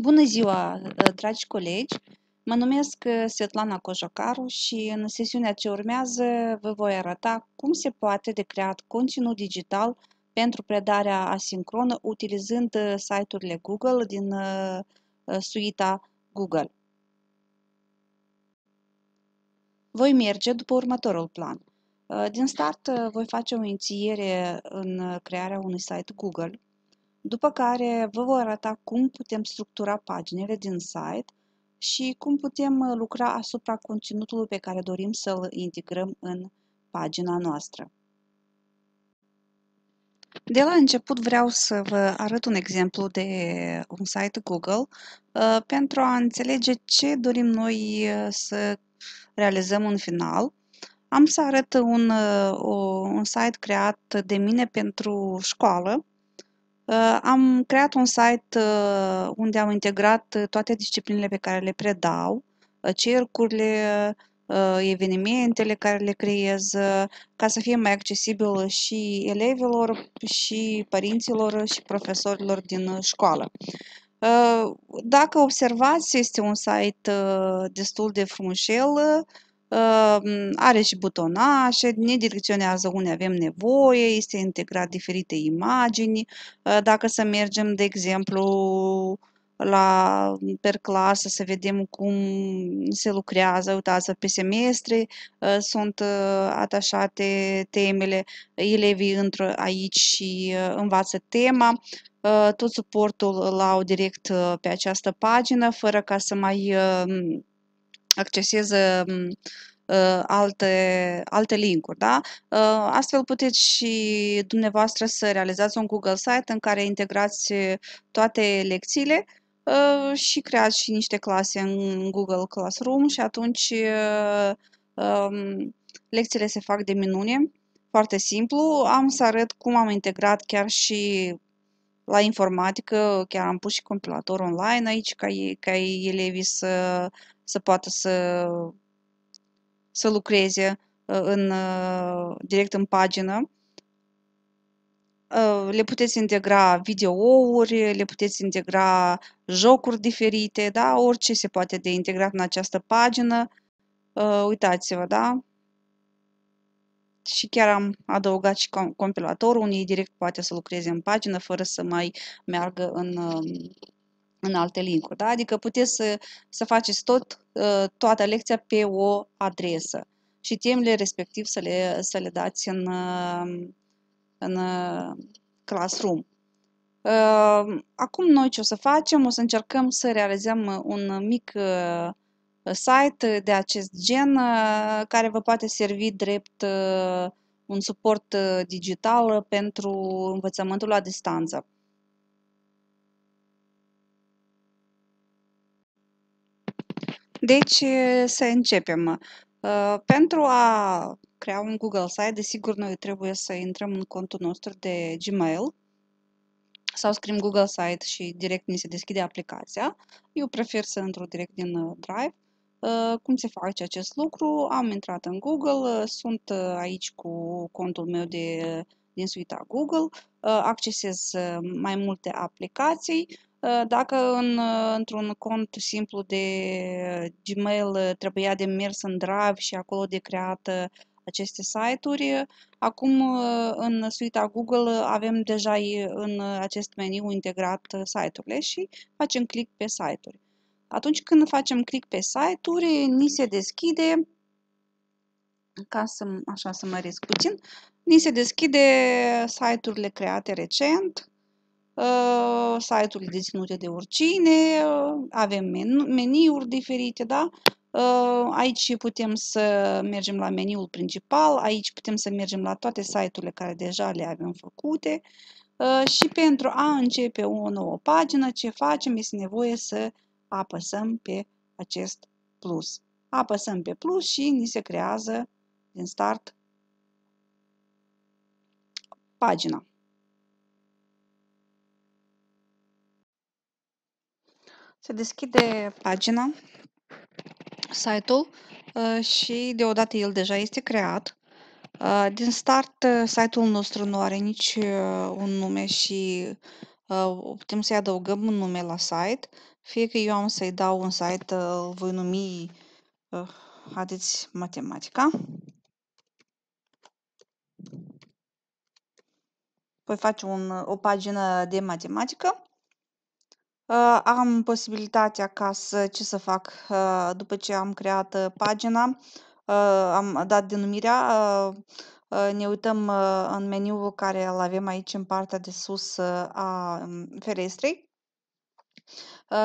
Bună ziua, uh, dragi colegi! Mă numesc uh, Svetlana Cojocaru și în sesiunea ce urmează vă voi arăta cum se poate de creat conținut digital pentru predarea asincronă utilizând uh, site-urile Google din suita Google. Voi merge după următorul plan. Din start voi face o inițiere în crearea unui site Google după care vă voi arăta cum putem structura paginile din site și cum putem uh, lucra asupra conținutului pe care dorim să-l integrăm în pagina noastră. De la început vreau să vă arăt un exemplu de un site Google uh, pentru a înțelege ce dorim noi uh, să realizăm în final. Am să arăt un, un site creat de mine pentru școală Uh, am creat un site uh, unde am integrat uh, toate disciplinele pe care le predau, cercurile, evenimentele care le creez, ca să fie mai accesibil și elevilor, și părinților, și profesorilor din școală. Dacă observați, este un site destul de frumușel, are și butonașe, ne direcționează unde avem nevoie, este integrat diferite imagini. Ă, dacă să mergem, de exemplu, la, per clasă, să vedem cum se lucrează, uitați pe semestre, ă, sunt ă, atașate temele, elevii intră aici și învață tema, tot suportul îl au direct pe această pagină, fără ca să mai acceseze mm, uh, alte, alte linkuri. Da? Uh, astfel puteți și dumneavoastră să realizați un Google Site în care integrați uh, toate lecțiile și creați și niște clase în Google Classroom și atunci um, lecțiile se fac de minune. Foarte simplu, am să arăt cum am integrat chiar și la informatică, chiar am pus și compilator online aici ca, ei, ca elevii să să poată să, să lucreze uh, în, uh, direct în pagină. Uh, le puteți integra videouri, le puteți integra jocuri diferite, da? orice se poate de integrat în această pagină. Uitați-vă, da? și chiar am adăugat și compilatorul, unii direct poate să lucreze în pagină fără să mai meargă în în alte linkuri. Da? Adică puteți să, să faceți tot, uh, toată lecția pe o adresă și temele respectiv să le, să le dați în, uh, în uh, Classroom. Acum noi ce o să facem? O să încercăm să realizăm un mic site de acest gen care vă poate servi drept un suport digital pentru învățământul la distanță. Deci, să începem. Ă, pentru a crea un Google Site, desigur, noi trebuie să intrăm în contul nostru de Gmail sau scriem Google Site și direct ni se deschide aplicația. Eu prefer să intru direct din ă, Drive. Ă, cum se face acest lucru? Am intrat în Google, sunt aici cu contul meu de, din suita Google, accesez mai multe aplicații, Ă, dacă în, ă, într-un cont simplu de ă, Gmail trebuia de mers în Drive și acolo de creat aceste site-uri, acum în suita Google avem deja în acest meniu integrat site-urile și facem click pe site-uri. Atunci când facem click pe site-uri, ni se deschide, ca să, așa să măresc puțin, ni se deschide site-urile create recent, Uh, site-uri deținute de oricine, uh, avem meniuri diferite, da? Uh, aici putem să mergem la meniul principal, aici putem să mergem la toate site-urile care deja le avem făcute și pentru a începe o nouă pagină, ce facem este nevoie să apăsăm pe acest plus. Apăsăm pe plus și ni se creează din start pagina. se deschide pagina, site-ul uh, și deodată el deja este creat. Uh, din start, uh, site-ul nostru nu are nici un nume și putem să-i adăugăm un nume la site. Fie că eu am să-i dau un site, îl voi numi, haideți, matematica. Voi face un, o pagină de matematică Uh, am posibilitatea ca să, ce să fac uh, după ce am creat uh, pagina, am dat denumirea, ne uităm în meniul care îl avem aici în partea de sus a mm, ferestrei,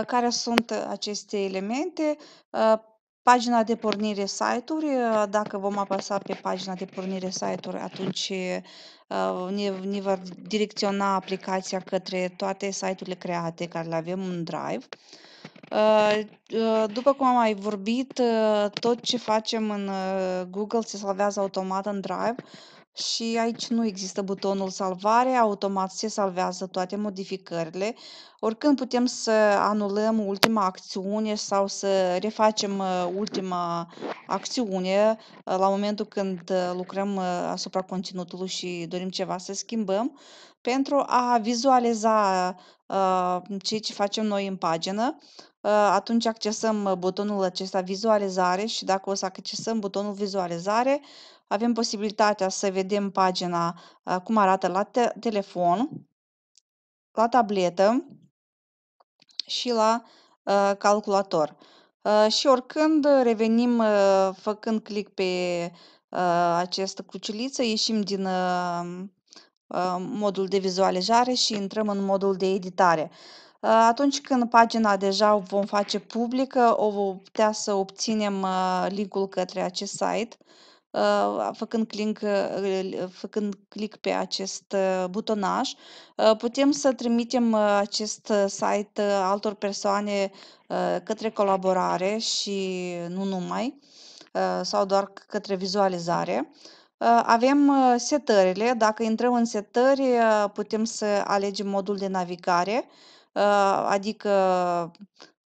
care sunt aceste elemente, Pagina de pornire site-uri, uh, dacă vom apăsa pe pagina de pornire site-uri, atunci uh, ne, ne va direcționa aplicația către toate site-urile create care le avem în Drive. Uh, după cum am mai vorbit, tot ce facem în Google se salvează automat în Drive, și aici nu există butonul salvare, automat se salvează toate modificările. Oricând putem să anulăm ultima acțiune sau să refacem uh, ultima acțiune uh, la momentul când uh, lucrăm asupra conținutului și dorim ceva să schimbăm pentru a vizualiza ceea ce facem noi în pagină atunci accesăm butonul acesta vizualizare și dacă o să accesăm butonul vizualizare, avem posibilitatea să vedem pagina cum arată la te telefon, la tabletă și la calculator. Și oricând revenim făcând click pe această cruciuliță, ieșim din modul de vizualizare și intrăm în modul de editare. Atunci când pagina deja o vom face publică, o vom putea să obținem linkul către acest site făcând click, făcând click pe acest butonaj, э, э, putem să trimitem э, acest site altor persoane către colaborare și nu numai, sau doar către vizualizare. Avem uh, setările. Dacă intrăm în setări, uh, putem să alegem modul de navigare, uh, adică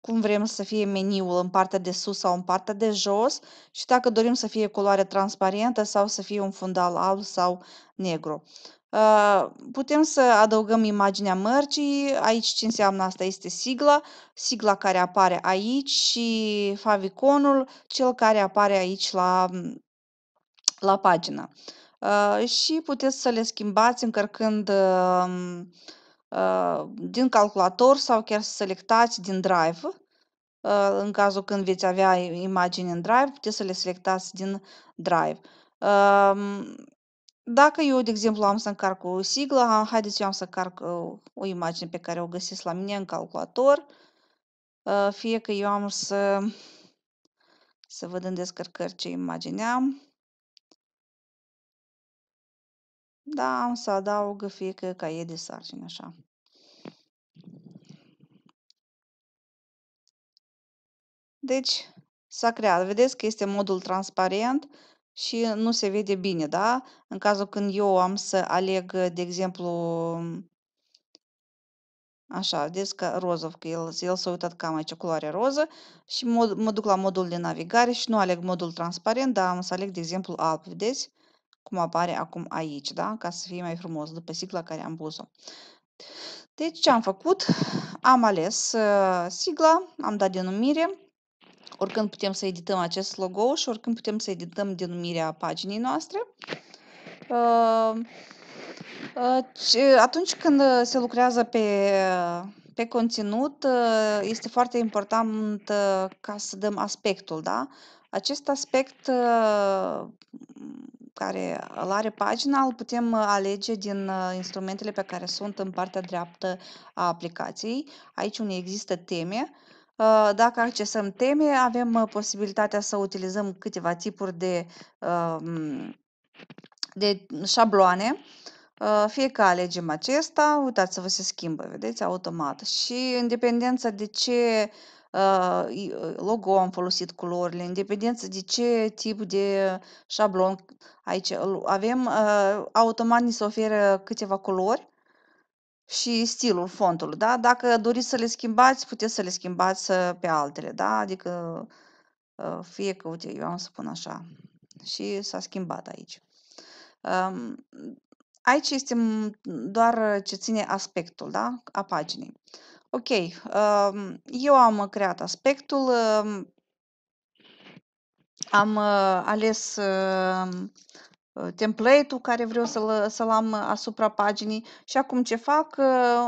cum vrem să fie meniul în partea de sus sau în partea de jos și dacă dorim să fie culoare transparentă sau să fie un fundal alb sau negru. Uh, putem să adăugăm imaginea mărcii, aici ce înseamnă asta este sigla, sigla care apare aici și faviconul, cel care apare aici la, la pagină. Uh, și puteți să le schimbați încărcând uh, Э, din calculator sau chiar selectați din Drive. Э, în cazul când veți avea imagini în Drive, puteți să le selectați din Drive. Ehm, dacă eu, de exemplu, am să încarc o siglă, haideți eu am să încarc uh, o imagine pe care o găsesc la mine în calculator, э, fie că eu am să, să văd în descărcări ce imagine am. Da, am să adaug fiecare ca e de sarcină, așa. Deci, s-a creat. Vedeți că este modul transparent și nu se vede bine, da? În cazul când eu am să aleg, de exemplu, așa, vedeți că rozov, că el, el s-a uitat cam aici culoarea roză și mod, mă duc la modul de navigare și nu aleg modul transparent, dar am să aleg, de exemplu, alb, vedeți? cum apare acum aici, da? Ca să fie mai frumos, după sigla care am pus-o. Deci ce am făcut? Am ales uh, sigla, am dat denumire, oricând putem să edităm acest logo și oricând putem să edităm denumirea paginii noastre. Uh, uh, atunci când se lucrează pe, pe conținut, este foarte important ca să dăm aspectul, da? Acest aspect care îl are pagina, îl putem uh, alege din uh, instrumentele pe care sunt în partea dreaptă a aplicației. Aici unde există teme. Uh, dacă accesăm teme, avem posibilitatea să utilizăm câteva tipuri de, de șabloane. Fie că alegem acesta, uitați-vă, să se schimbă, vedeți, automat. Și în dependență de ce logo am folosit culorile, în dependență de ce tip de șablon aici avem, automat ni se oferă câteva culori și stilul fontului, da? Dacă doriți să le schimbați, puteți să le schimbați pe altele, da? Adică fie că, uite, eu am să pun așa și s-a schimbat aici. Aici este doar ce ține aspectul, da? A paginii. Ok, um, eu am uh, creat aspectul, um, am uh, ales um, uh, template-ul care vreau să-l, să am asupra paginii și acum ce fac,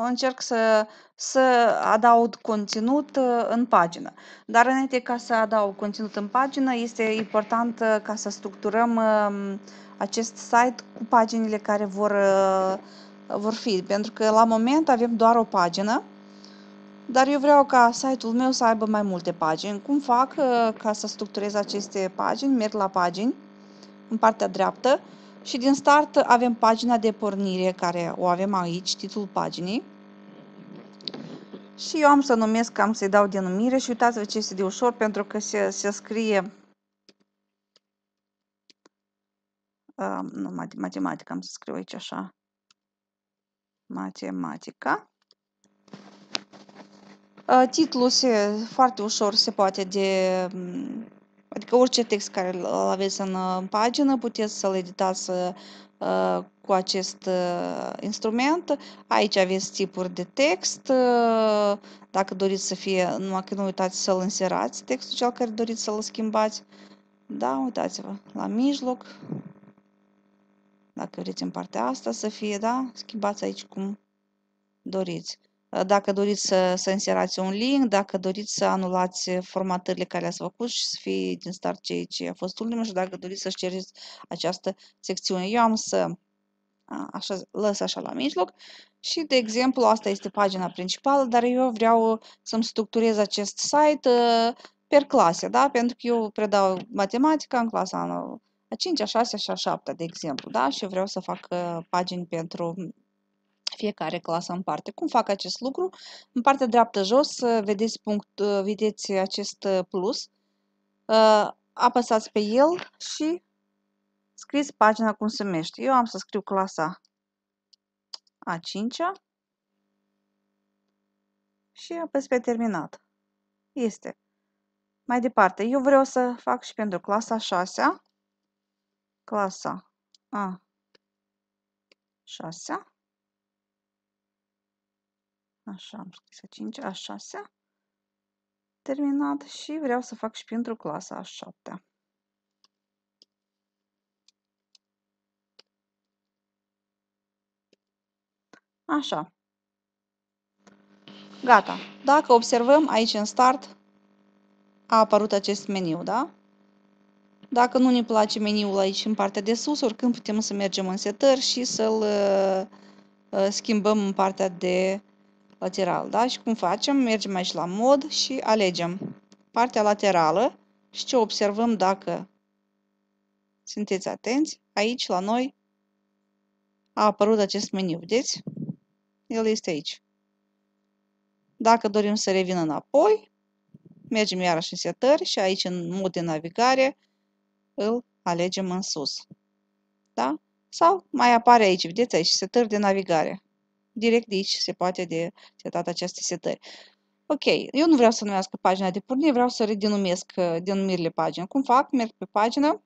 încerc să, să adaug conținut în pagină. Dar înainte ca să adaug conținut în pagină, este important ca să structurăm acest site cu paginile care vor, vor fi, pentru că la moment avem doar o pagină dar eu vreau ca site-ul meu să aibă mai multe pagini. Cum fac uh, ca să structurez aceste pagini? Merg la pagini, în partea dreaptă, și din start avem pagina de pornire care o avem aici, titlul paginii. Și eu am să numesc, am să-i dau denumire și uitați-vă ce este de ușor pentru că se, se scrie uh, nu, matematica, am să scriu aici așa, matematica. Uh, titlul se, foarte ușor se poate de... Mm, adică orice text care îl aveți în uh, pagină, puteți să-l editați uh, cu acest instrument. Aici aveți tipuri de text. Dacă doriți să fie, numai că nu uitați să-l inserați, textul cel care doriți să-l schimbați. Da, uitați-vă, la mijloc. Dacă vreți în partea asta să fie, da, schimbați aici cum doriți. Dacă doriți să, să inserați un link, dacă doriți să anulați formatările care le-ați făcut și să fie din start cei ce a fost ultimul și dacă doriți să cereți această secțiune. Eu am să așa, lăs așa la mijloc și, de exemplu, asta este pagina principală, dar eu vreau să-mi structurez acest site uh, per clase, da? Pentru că eu predau matematica în clasa a 5, a 6 și a 7, de exemplu, da? Și eu vreau să fac uh, pagini pentru fiecare clasă în parte. Cum fac acest lucru? În partea dreaptă jos vedeți, punct, uh, vedeți acest uh, plus, uh, apăsați pe el și scrieți pagina cum se numește. Eu am să scriu clasa a 5-a și apăs pe terminat. Este. Mai departe, eu vreau să fac și pentru clasa 6-a, clasa a 6 -a. Așa, am scris a 5 a 6 terminat și vreau să fac și pentru clasa a 7 Așa. Gata. Dacă observăm aici în start a apărut acest meniu, da? Dacă nu ne place meniul aici în partea de sus, oricând putem să mergem în setări și să-l uh, schimbăm în partea de lateral, da? Și cum facem? Mergem aici la mod și alegem partea laterală și ce observăm dacă sunteți atenți, aici la noi a apărut acest meniu, vedeți? El este aici. Dacă dorim să revină înapoi, mergem iarăși în setări și aici în mod de navigare îl alegem în sus. Da? Sau mai apare aici, vedeți aici, setări de navigare direct de aici se poate de setat aceste setări. Ok, eu nu vreau să numească pagina de pornire, vreau să redenumesc uh, denumirile pagina. Cum fac? Merg pe pagină.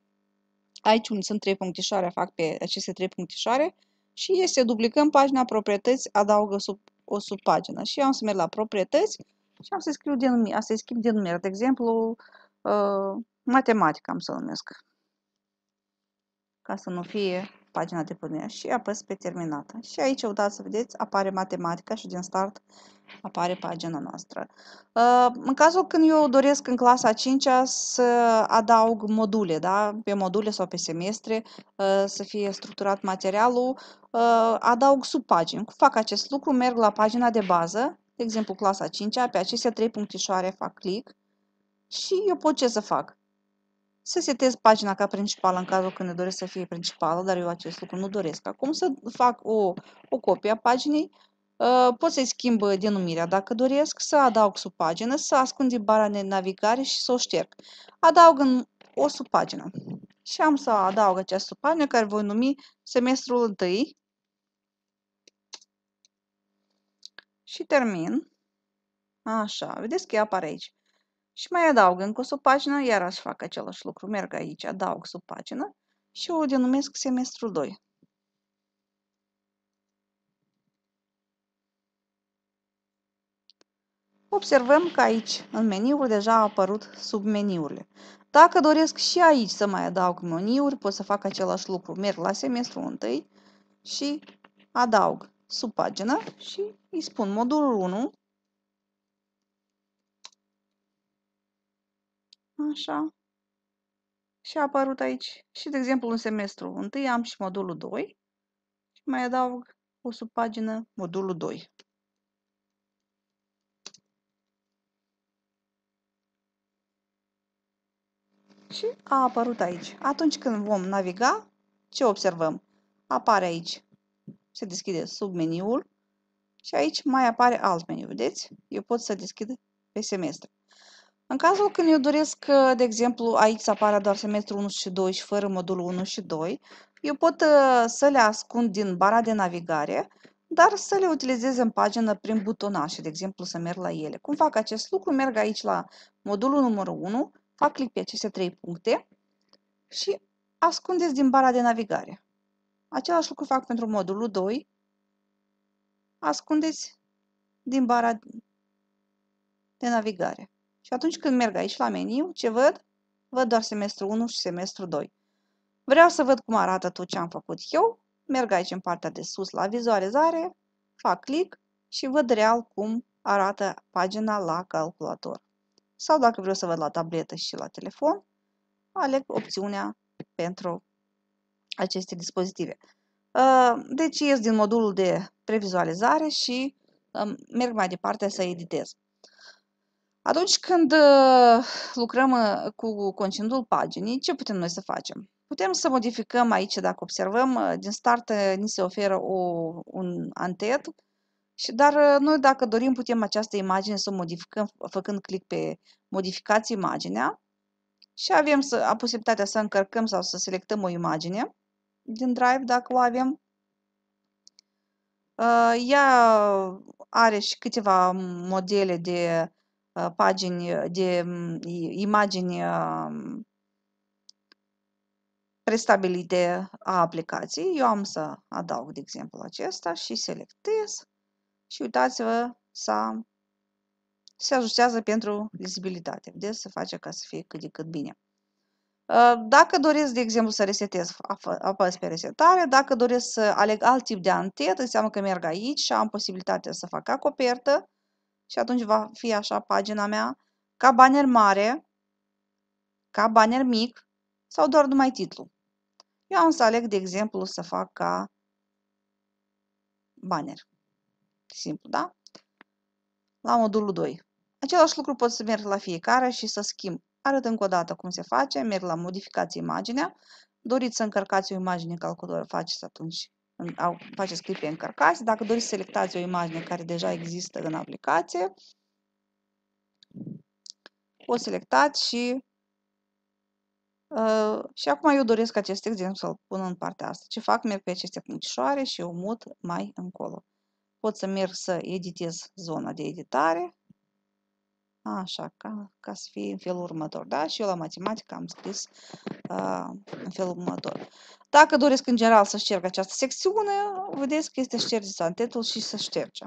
aici unde sunt trei punctișoare, fac pe aceste trei punctișoare și este duplicăm pagina proprietăți, adaugă sub, o subpagină. Și eu am să merg la proprietăți și am să scriu denumire, să schimb denumire. De exemplu, uh, matematică am să numesc. Ca să nu fie pagina de pornire și apăs pe terminată. Și aici uitați să vedeți, apare matematica și din start apare pagina noastră. Uh, în cazul când eu doresc în clasa 5 -a să adaug module, da? pe module sau pe semestre, uh, să fie structurat materialul, uh, adaug subpagini. Cum fac acest lucru? Merg la pagina de bază, de exemplu clasa 5 -a, pe aceste trei punctișoare fac click și eu pot ce să fac? să setez pagina ca principală în cazul când ne doresc să fie principală, dar eu acest lucru nu doresc. Acum să fac o, o copie a paginii, uh, pot să-i schimb denumirea dacă doresc, să adaug sub pagină, să ascund din bara de navigare și să o șterg. Adaug în o pagină. și am să adaug această sub pagină care voi numi semestrul 1 și termin. Așa, vedeți că ea apare aici și mai adaug încă o subpagină, iar aș fac același lucru. Merg aici, adaug subpagină și o denumesc semestrul 2. Observăm că aici, în meniuri, deja au apărut submeniurile. Dacă doresc și aici să mai adaug meniuri, pot să fac același lucru. Merg la semestru 1 și adaug subpagină și îi spun modulul 1 Așa. Și a apărut aici și, de exemplu, în semestru 1 am și modulul 2 și mai adaug o subpagină modulul 2. Și a apărut aici. Atunci când vom naviga, ce observăm? Apare aici, se deschide submeniul și aici mai apare alt meniu, vedeți? Eu pot să deschid pe semestre. În cazul când eu doresc, uh, de exemplu, aici să apară doar semestru 1 și 2 și fără modulul 1 și 2, eu pot uh, să le ascund din bara de navigare, dar să le utilizez în pagină prin butonașe, de exemplu, să merg la ele. Cum fac acest lucru? Merg aici la modulul numărul 1, fac clic pe aceste trei puncte și ascundeți din bara de navigare. Același lucru fac pentru modulul 2, ascundeți din bara de navigare. Și atunci când merg aici la meniu, ce văd? Văd doar semestru 1 și semestru 2. Vreau să văd cum arată tot ce am făcut eu, merg aici în partea de sus la vizualizare, fac click și văd real cum arată pagina la calculator. Sau dacă vreau să văd la tabletă și la telefon, aleg opțiunea pentru aceste dispozitive. Uh, deci ies din modulul de previzualizare și um, merg mai departe să editez. Atunci când uh, lucrăm uh, cu conținutul paginii, ce putem noi să facem? Putem să modificăm aici, dacă observăm, uh, din start ni se oferă o, un antet, și, dar noi dacă dorim putem această imagine să o modificăm făcând click pe modificați imaginea și avem să, posibilitatea să încărcăm sau să selectăm o imagine din Drive dacă o avem. Ea are și câteva modele de Uh, pagini uh, de mm, imagini um, prestabilite a aplicației. Eu am să adaug, de exemplu, acesta și selectez și uitați-vă să se ajustează pentru vizibilitate. Vedeți, se face ca să fie cât de cât bine. Uh, dacă doresc, de exemplu, să resetez, apăs pe resetare. Dacă doresc să aleg alt tip de antetă, înseamnă că merg aici și am posibilitatea să fac acopertă, copertă și atunci va fi așa pagina mea, ca banner mare, ca banner mic sau doar numai titlu. Eu am să aleg, de exemplu, să fac ca banner. Simplu, da? La modulul 2. Același lucru pot să merg la fiecare și să schimb. Arăt încă o dată cum se face, merg la modificați imaginea. Doriți să încărcați o imagine în calculator, faceți atunci faceți clip pe încărcați. Dacă doriți să selectați o imagine care deja există în aplicație, o selectați și Uh, și acum eu doresc acest exemplu să-l pun în partea asta. Ce fac? Merg pe aceste punctișoare și o mut mai încolo. Pot să merg să editez zona de editare Așa, ca, ca să fie în felul următor. Da? Și eu la matematică am scris uh, în felul următor. Dacă doresc în general să șterg această secțiune, vedeți că este șterge santetul și să șterge.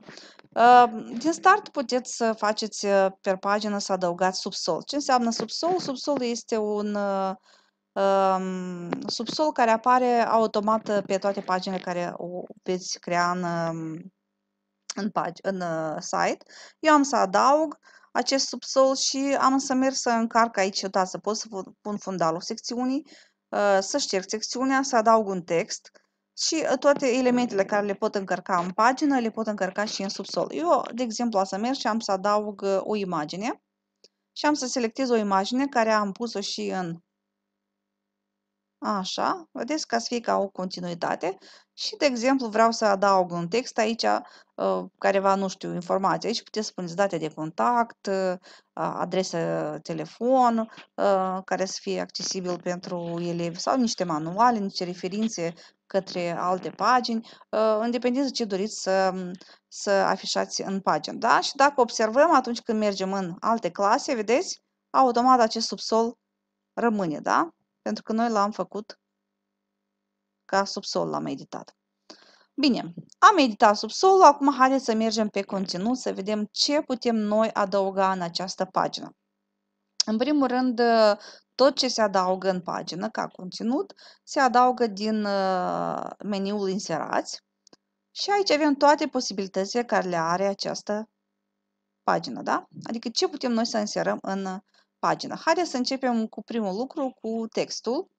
Uh, din start puteți să faceți pe pagină să adăugați subsol. Ce înseamnă subsol? Subsol este un uh, subsol care apare automat pe toate paginile care o veți crea în, în, în, în site. Eu am să adaug acest subsol și am să merg să încarc aici da, să pot să pun fundalul secțiunii, uh, să șterg secțiunea, să adaug un text și uh, toate elementele care le pot încărca în pagină, le pot încărca și în subsol. Eu, de exemplu, am să merg și am să adaug uh, o imagine și am să selectez o imagine care am pus-o și în Așa, vedeți că ați ca o continuitate și, de exemplu, vreau să adaug un text aici uh, careva, nu știu, informații. Aici puteți spuneți date de contact, uh, adresă telefon uh, care să fie accesibil pentru elevi sau niște manuale, niște referințe către alte pagini, în dependență ce doriți să, să afișați în pagini. Da? Și dacă observăm atunci când mergem în alte clase, vedeți, automat acest subsol rămâne, da? Pentru că noi l-am făcut ca subsol la meditat. Bine, am meditat subsolul, acum haideți să mergem pe conținut, să vedem ce putem noi adăuga în această pagină. În primul rând, tot ce se adaugă în pagină ca conținut se adaugă din uh, meniul inserați și aici avem toate posibilitățile care le are această pagină, da? Adică ce putem noi să inserăm în pagină. Haideți să începem cu primul lucru, cu textul.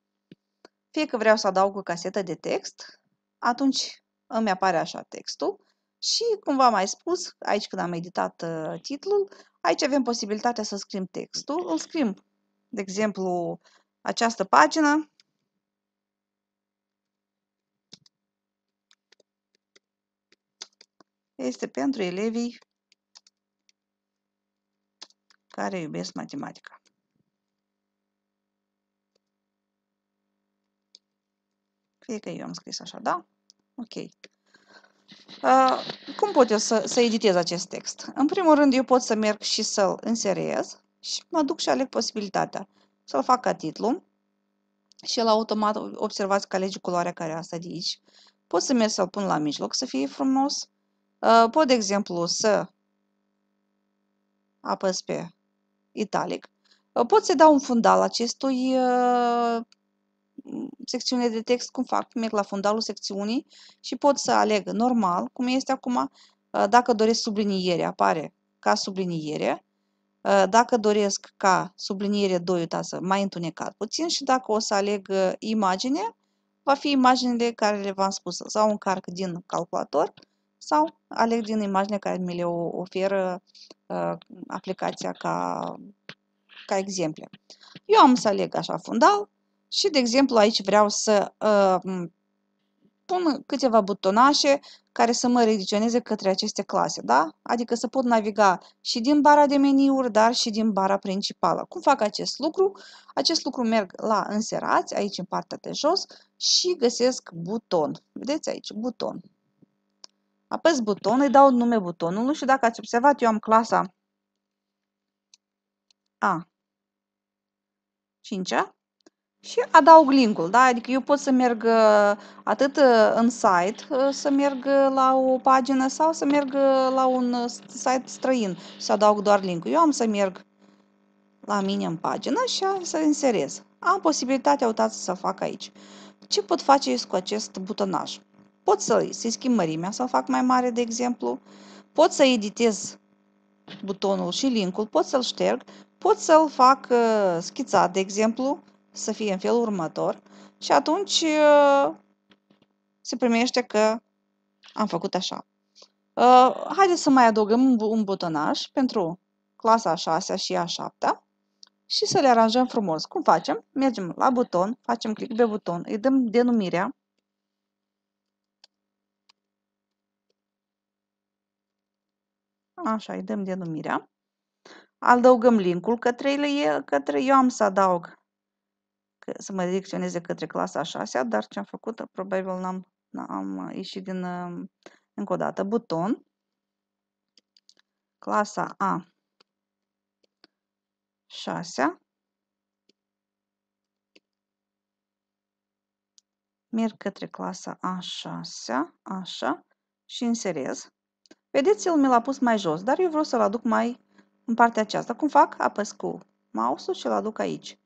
Fie că vreau să adaug o casetă de text, atunci îmi apare așa textul. Și, cum v-am mai spus, aici când am editat uh, titlul, aici avem posibilitatea să scriem textul. Îl scriem, de exemplu, această pagină. Este pentru elevii care iubesc matematica. Fie că eu am scris așa, da? Ok. Uh, cum pot eu să, să editez acest text? În primul rând, eu pot să merg și să-l înseriez și mă duc și aleg posibilitatea să-l fac ca titlu și el automat observați că alege culoarea care asta de aici. Pot să merg să-l pun la mijloc să fie frumos. Uh, pot, de exemplu, să apăs pe italic. Ă, pot să dau un fundal acestui ă, secțiune de text, cum fac? Merg la fundalul secțiunii și pot să aleg normal, cum este acum. Ă, dacă doresc subliniere, apare ca subliniere. Dacă doresc ca subliniere 2, uitați mai întunecat puțin și dacă o să aleg imagine, va fi imaginele care le v-am spus sau un carc din calculator sau aleg din imagine care mi le oferă uh, aplicația ca, ca exemple. Eu am să aleg așa fundal și, de exemplu, aici vreau să uh, pun câteva butonașe care să mă redirecționeze către aceste clase, da? Adică să pot naviga și din bara de meniuri, dar și din bara principală. Cum fac acest lucru? Acest lucru merg la înserați, aici în partea de jos, și găsesc buton. Vedeți aici, buton. Apăs buton, îi dau nume butonului. Nu știu dacă ați observat, eu am clasa A. 5 -a și adaug linkul, da? Adică eu pot să merg uh, atât uh, în site, uh, să merg la o pagină sau să merg la un site străin și să adaug doar linkul. Eu am să merg la mine în pagină și să inserez. Am posibilitatea, uitați, să fac aici. Ce pot face eu cu acest butonaj? Pot să, să schimb mărimea, să-l fac mai mare, de exemplu. Pot să editez butonul și linkul, pot să-l șterg, pot să-l fac uh, schițat, de exemplu, să fie în felul următor și atunci uh, se primește că am făcut așa. Uh, haideți să mai adăugăm un butonaj pentru clasa a 6 și a 7 și să le aranjăm frumos. Cum facem? Mergem la buton, facem click pe buton, îi dăm denumirea Așa, îi dăm denumirea. Adăugăm linkul către, ele, către eu am să adaug că, să mă direcționeze către clasa 6 dar ce am făcut, probabil n-am am ieșit din uh, încă o dată buton clasa A 6 merg către clasa A6, așa, și inserez. Vedeți, el mi l-a pus mai jos, dar eu vreau să-l aduc mai în partea aceasta. Cum fac? Apăs cu mouse-ul și-l aduc aici.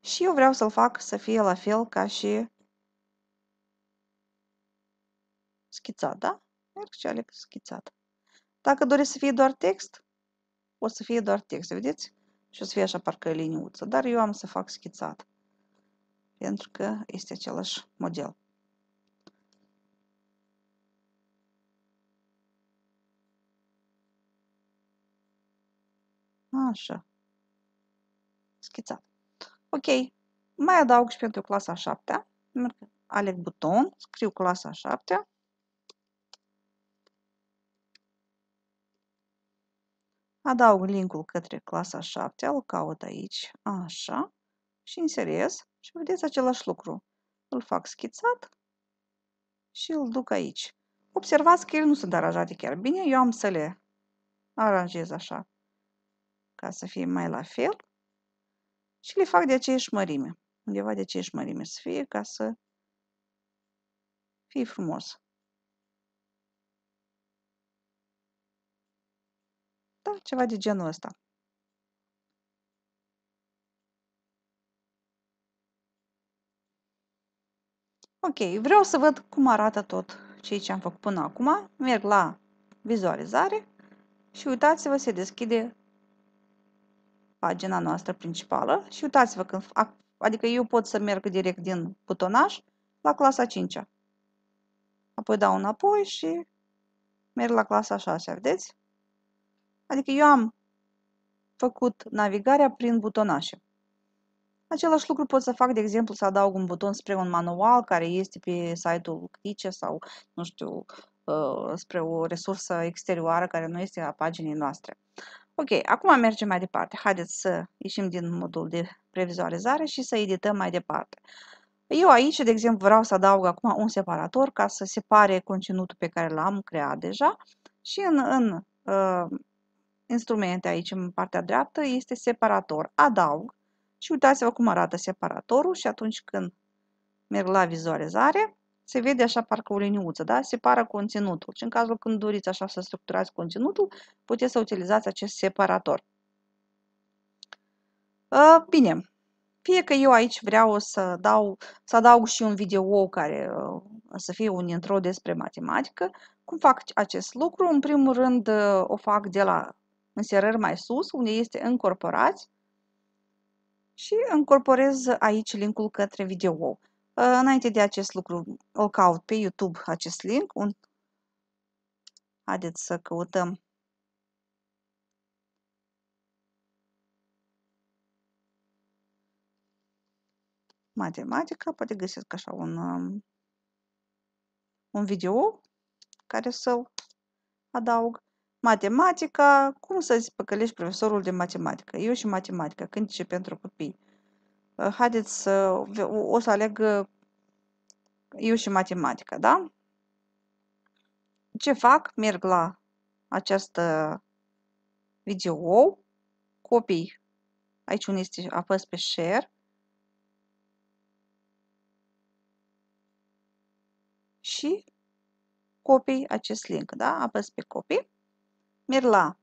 Și eu vreau să-l fac să fie la fel ca și schițat, da? Merg și aleg schițat. Dacă doresc să fie doar text, o să fie doar text, vedeți? Și o să fie așa parcă liniuță, dar eu am să fac schițat, pentru că este același model. Așa. Schițat. Ok. Mai adaug și pentru clasa a șaptea. Aleg buton, scriu clasa a șaptea, Adaug linkul către clasa a șaptea, îl caut aici, așa, și inserez și vedeți același lucru. Îl fac schițat și îl duc aici. Observați că ele nu sunt aranjate chiar bine, eu am să le aranjez așa ca să fie mai la fel și le fac de aceeași mărime. Undeva de aceeași mărime să fie ca să fie frumos. Da, ceva de genul ăsta. Ok, vreau să văd cum arată tot ceea ce am făcut până acum. Merg la vizualizare și uitați-vă, se deschide pagina noastră principală și uitați-vă când, adică eu pot să merg direct din butonaj la clasa 5 -a. Apoi dau înapoi și merg la clasa 6 -a, vedeți? Adică eu am făcut navigarea prin butonașe. Același lucru pot să fac, de exemplu, să adaug un buton spre un manual care este pe site-ul CRICE sau, nu știu, uh, spre o resursă exterioară care nu este a paginii noastre. Ok, acum mergem mai departe. Haideți să ieșim din modul de previzualizare și să edităm mai departe. Eu aici, de exemplu, vreau să adaug acum un separator ca să separe conținutul pe care l-am creat deja și în, în uh, instrumente aici, în partea dreaptă, este separator. Adaug și uitați-vă cum arată separatorul și atunci când merg la vizualizare, se vede așa parcă o liniuță, da? Separă conținutul. Și în cazul când doriți așa să structurați conținutul, puteți să utilizați acest separator. Ă, bine, fie că eu aici vreau să, dau, să adaug și un video care ă, să fie un intro despre matematică, cum fac acest lucru? În primul rând ă, o fac de la înserări mai sus, unde este încorporați și încorporez aici linkul către video. Ă, înainte de acest lucru, o caut pe YouTube acest link. Un... Haideți să căutăm. Matematica, poate găsesc așa un, um, un video care să-l adaug. Matematica, cum să-ți păcălești profesorul de matematică? Eu și când ce pentru copii haideți să, o să aleg eu și matematica, da? Ce fac? Merg la această video, copii, aici unde este, apăs pe share și copii acest link, da? Apăs pe copii, merg la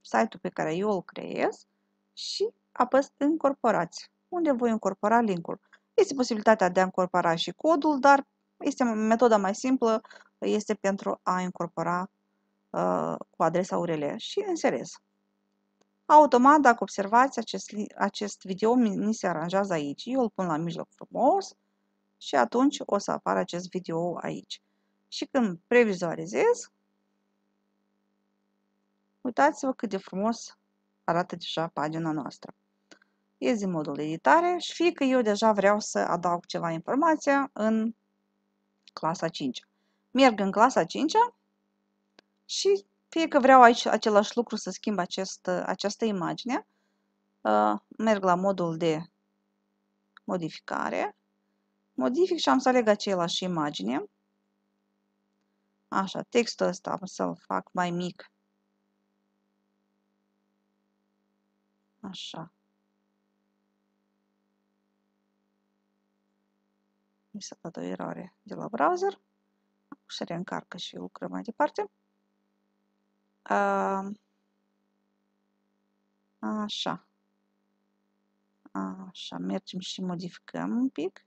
site-ul pe care eu îl creez și apăs incorporați unde voi încorpora linkul. Este posibilitatea de a încorpora și codul, dar este metoda mai simplă, este pentru a incorpora uh, cu adresa URL și inserez. Automat, dacă observați, acest, acest video mi se aranjează aici. Eu îl pun la mijloc frumos și atunci o să apară acest video aici. Și când previzualizez, uitați-vă cât de frumos arată deja pagina noastră ies din modul editare și fie că eu deja vreau să adaug ceva informație în clasa 5. Merg în clasa 5 și fie că vreau aici același lucru să schimb acest, această imagine, ă, merg la modul de modificare, modific și am să aleg aceeași imagine. Așa, textul ăsta am să-l fac mai mic. Așa. mi se a o eroare de la browser. Se reîncarcă și lucrăm mai departe. așa. Așa, mergem și modificăm un pic.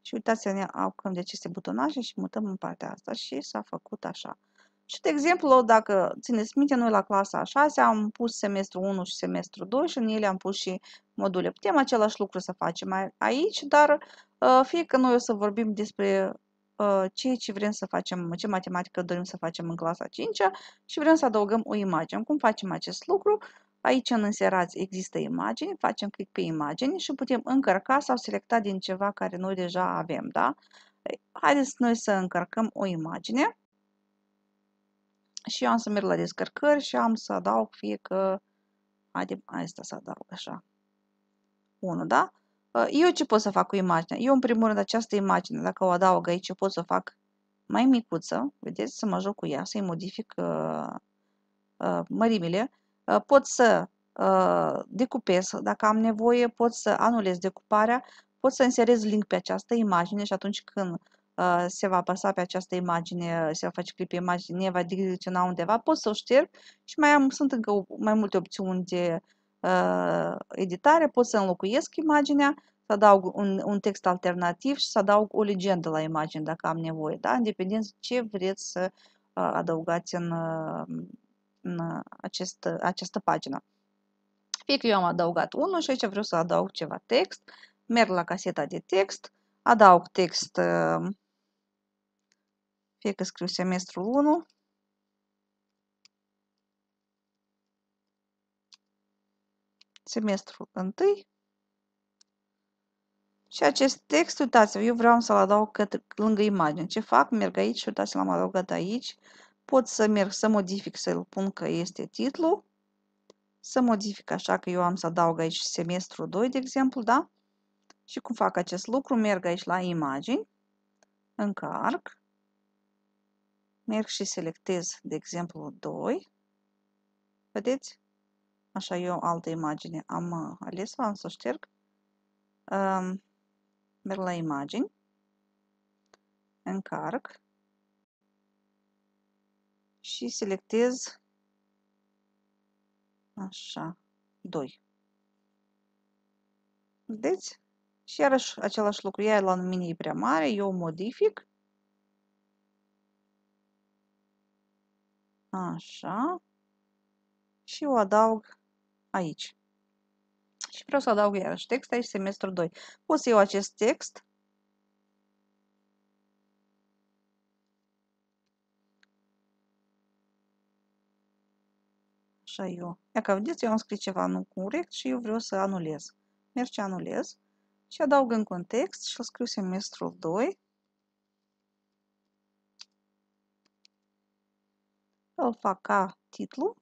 Și uitați-ne, apucăm de aceste butonaje și mutăm în partea asta și s-a făcut așa. Și, de exemplu, dacă țineți minte, noi la clasa a 6 am pus semestru 1 și semestru 2 și în ele am pus și module. Putem același lucru să facem aici, dar ă, fie că noi o să vorbim despre ă, ceea ce vrem să facem, ce matematică dorim să facem în clasa 5 -a și vrem să adăugăm o imagine. Cum facem acest lucru? Aici în înserați există imagini, facem click pe imagini și putem încărca sau selecta din ceva care noi deja avem. Da? Haideți noi să încărcăm o imagine. Și eu am să merg la descărcări și am să adaug fie că... Haide, asta să adaug așa. 1, da? Ă, eu ce pot să fac cu imaginea? Eu, în primul rând, această imagine, dacă o adaug aici, eu pot să o fac mai micuță, vedeți, să mă joc cu ea, să-i modific uh, uh, mărimile. Uh, pot să uh, decupez, dacă am nevoie, pot să anulez decuparea, pot să inserez link pe această imagine și atunci când Uh, se va apăsa pe această imagine, uh, se va face clip pe imagine, va direcționa undeva, pot să o șterg și mai am, sunt încă mai multe opțiuni de uh, editare, pot să înlocuiesc imaginea, să adaug un, un text alternativ și să adaug o legendă la imagine dacă am nevoie, da? în dependență ce vreți să uh, adăugați în, uh, în acest, această pagină. Fie că eu am adăugat unul și aici vreau să adaug ceva text, merg la caseta de text, adaug text uh, fie că scriu semestrul 1, semestrul 1 și acest text, uitați-vă, eu vreau să-l adaug către, lângă imagine. Ce fac? Merg aici și uitați, l-am adăugat aici. Pot să merg să modific, să-l pun că este titlu, Să modific așa că eu am să adaug aici semestrul 2, de exemplu, da? Și cum fac acest lucru? Merg aici la imagini, încarc merg și selectez, de exemplu, 2. Vedeți? Așa, eu altă imagine am uh, ales-o, am să o șterg. Um, merg la imagini, încarc și selectez așa, 2. Vedeți? Și iarăși același lucru, ea la mine e prea mare, eu modific Așa. Și o adaug aici. Și vreau să adaug iarăși text aici, semestru 2. Pot să iau acest text. Așa eu. Iaca, vedeți, eu am scris ceva nu corect și eu vreau să anulez. Merg anulez. Și adaug în context și îl scriu semestrul 2. îl fac ca titlu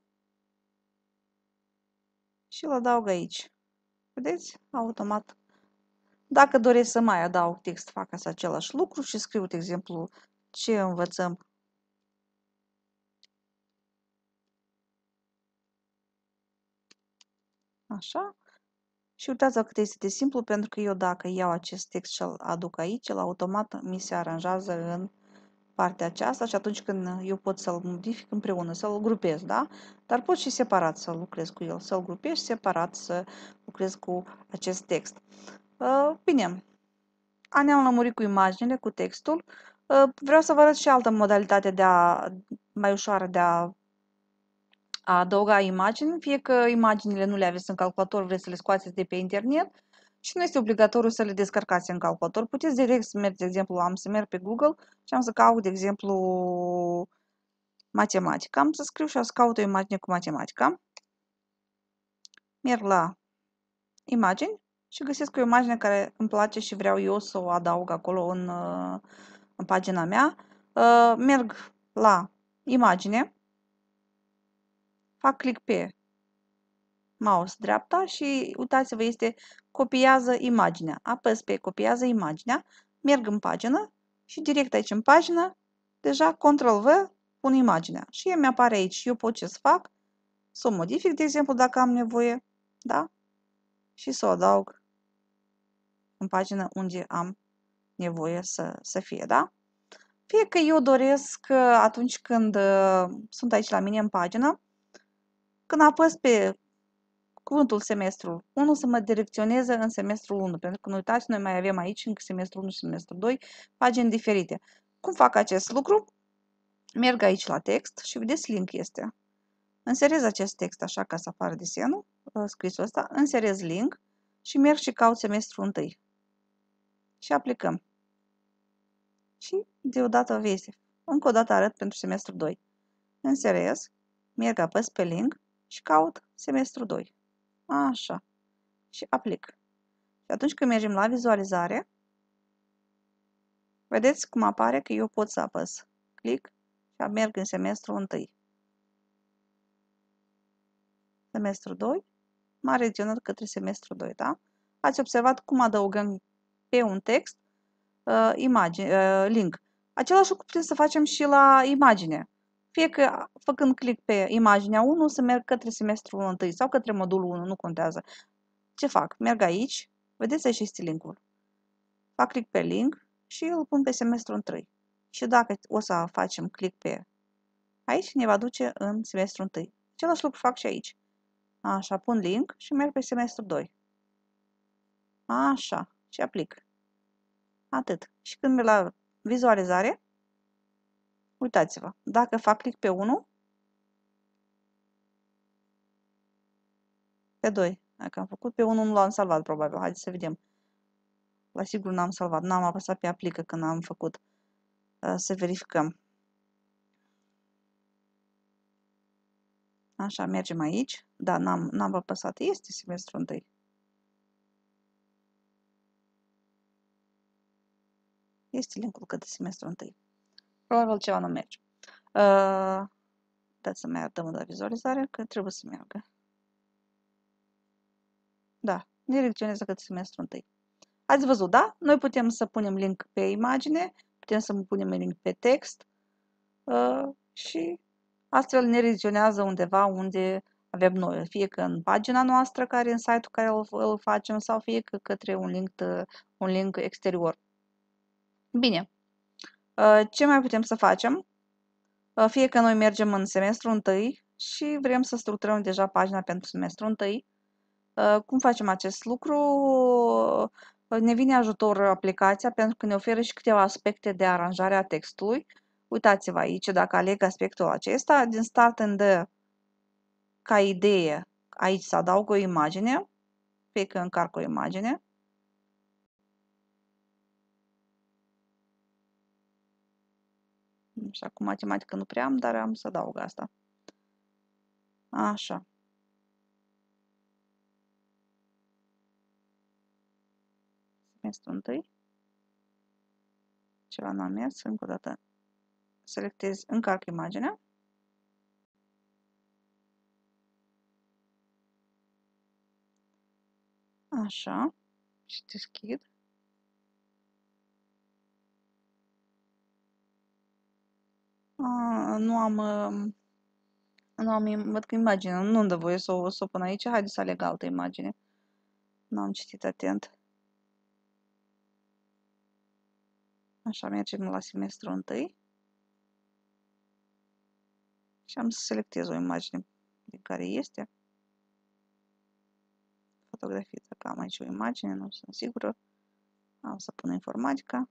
și îl adaug aici. Vedeți? Automat. Dacă doresc să mai adaug text, fac asta același lucru și scriu, de exemplu, ce învățăm Așa. Și uitați-vă cât este de simplu, pentru că eu dacă iau acest text și îl aduc aici, el automat mi se aranjează în partea aceasta și atunci când eu pot să-l modific împreună, să-l grupez, da? Dar pot și separat să lucrez cu el, să-l grupez și separat să lucrez cu acest text. Uh, bine, ne-am lămurit cu imaginele, cu textul. Uh, vreau să vă arăt și altă modalitate de a, mai ușoară de a a adăuga imagini, fie că imaginile nu le aveți în calculator, vreți să le scoateți de pe internet, și nu este obligatoriu să le descărcați în calculator. Puteți direct să mergi, de exemplu, am să merg pe Google și am să caut, de exemplu, matematică. Am să scriu și am să caut o imagine cu matematică. Merg la imagini și găsesc o imagine care îmi place și vreau eu să o adaug acolo în, uh, în pagina mea. Uh, merg la imagine, fac click pe mouse dreapta și uitați-vă, este copiază imaginea. Apăs pe copiază imaginea, merg în pagină și direct aici în pagină, deja control v pun imaginea. Și ea mi-apare aici. Eu pot ce să fac? Să o modific, de exemplu, dacă am nevoie. Da? Și să o adaug în pagină unde am nevoie să, să fie, da? Fie că eu doresc uh, atunci când uh, sunt aici la mine în pagină, când apăs pe cuvântul semestru. 1 să mă direcționeze în semestrul 1, pentru că nu uitați, noi mai avem aici încă semestru 1 și semestru 2 pagini diferite. Cum fac acest lucru? Merg aici la text și vedeți link este. Înserez acest text așa ca să apară desenul, ă, scrisul ăsta, înserez link și merg și caut semestrul 1 și aplicăm. Și deodată vezi. Încă o dată arăt pentru semestrul 2. Înserez, merg apăs pe link și caut semestrul 2. Așa. Și aplic. Și atunci când mergem la vizualizare, vedeți cum apare că eu pot să apăs. Clic și merg în semestru 1. Semestru 2 m-a regionat către semestru 2, da? Ați observat cum adăugăm pe un text uh, imagine, uh, link. Același lucru putem să facem și la imagine fie că făcând click pe imaginea 1 să merg către semestrul 1 sau către modulul 1, nu contează. Ce fac? Merg aici, vedeți aici este linkul. Fac click pe link și îl pun pe semestrul 1. Și dacă o să facem click pe aici, ne va duce în semestrul 1. Același lucru fac și aici. Așa, pun link și merg pe semestrul 2. Așa, și aplic. Atât. Și când merg la vizualizare, Uitați-vă, dacă fac clic pe 1, pe 2, dacă am făcut pe 1, nu l-am salvat probabil. Haideți să vedem. La sigur n-am salvat, n-am apăsat pe aplică când am făcut. Uh, să verificăm. Așa, mergem aici. Da, n-am, am apăsat. Este semestru întâi. Este linkul către semestru întâi probabil ceva nu merge. Uh, da, să mai arătăm la vizualizare, că trebuie să meargă. Da, direcționează către semestrul întâi. Ați văzut, da? Noi putem să punem link pe imagine, putem să punem link pe text uh, și astfel ne redirecționează undeva unde avem noi, fie că în pagina noastră care în site-ul care îl, îl facem sau fie că către un link, uh, un link exterior. Bine, Uh, ce mai putem să facem? Uh, fie că noi mergem în semestru întâi și vrem să structurăm deja pagina pentru semestru întâi. Uh, cum facem acest lucru? Ne vine ajutor aplicația pentru că ne oferă și câteva aspecte de aranjare a textului. Uitați-vă aici, dacă aleg aspectul acesta, din start îmi dă ca idee, aici să adaug o imagine, fie că încarc o imagine, și acum matematică nu prea am, dar am să adaug asta. Așa. Semestru întâi. Ceva nu am mers, încă o dată selectez, încarc imaginea. Așa. Și deschid. nu am, nu am, văd că imagine, nu-mi dă voie să o, să o pun aici, haide să aleg altă imagine. Nu am citit atent. Așa, mergem la semestru întâi. Și am să selectez o imagine de care este. Fotografie, dacă am aici o imagine, nu sunt sigură. Am să pun informatica.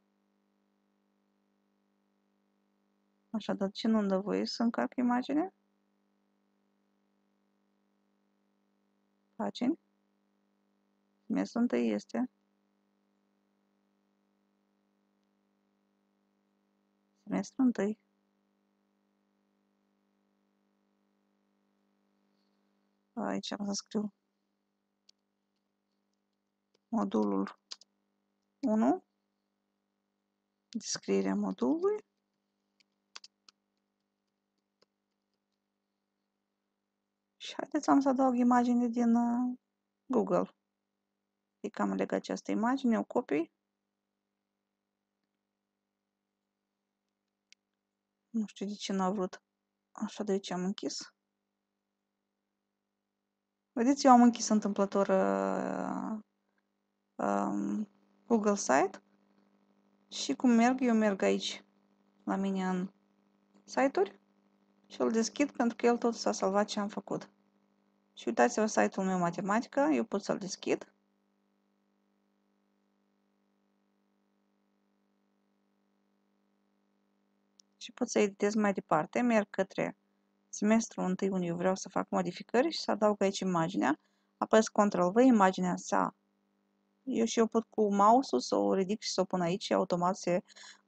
dar nu-mi dă voie să încarc imaginea, pagini, mesul întâi este semestru întâi. Aici am să scriu modulul 1, descrierea modulului, Deci, haideți am să adaug imagine din uh, Google. cam leg această imagine, o copii. Nu știu de ce n-a vrut. Așa de ce am închis. Vedeți, eu am închis întâmplător uh, um, Google Site și cum merg, eu merg aici la mine în site-uri și îl deschid pentru că el tot s-a salvat ce am făcut. Și uitați-vă site-ul meu matematică, eu pot să-l deschid. Și pot să editez mai departe, merg către semestrul 1 unde eu vreau să fac modificări și să adaug aici imaginea. Apăs Ctrl-V, imaginea sa. eu și eu pot cu mouse-ul să o ridic și să o pun aici și automat se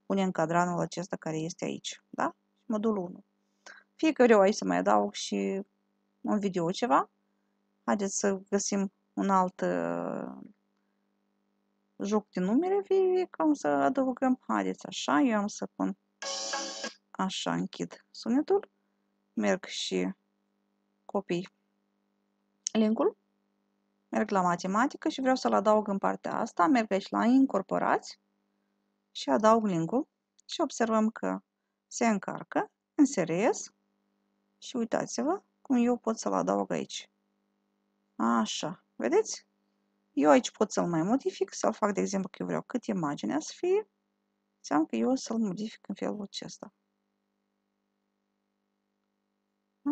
pune în cadranul acesta care este aici. Da? Modul 1. Fie că vreau aici să mai adaug și un video ceva. Haideți să găsim un alt uh, joc de numere, vie, cum să adăugăm. Haideți așa, eu am să pun așa, închid sunetul, merg și copii linkul, merg la matematică și vreau să-l adaug în partea asta, merg aici la incorporați și adaug linkul și observăm că se încarcă, inserez și uitați-vă, cum eu pot să-l adaug aici. Așa, vedeți? Eu aici pot să-l mai modific, să-l fac, de exemplu, că eu vreau cât imaginea să fie. Înseamnă că eu o să-l modific în felul acesta.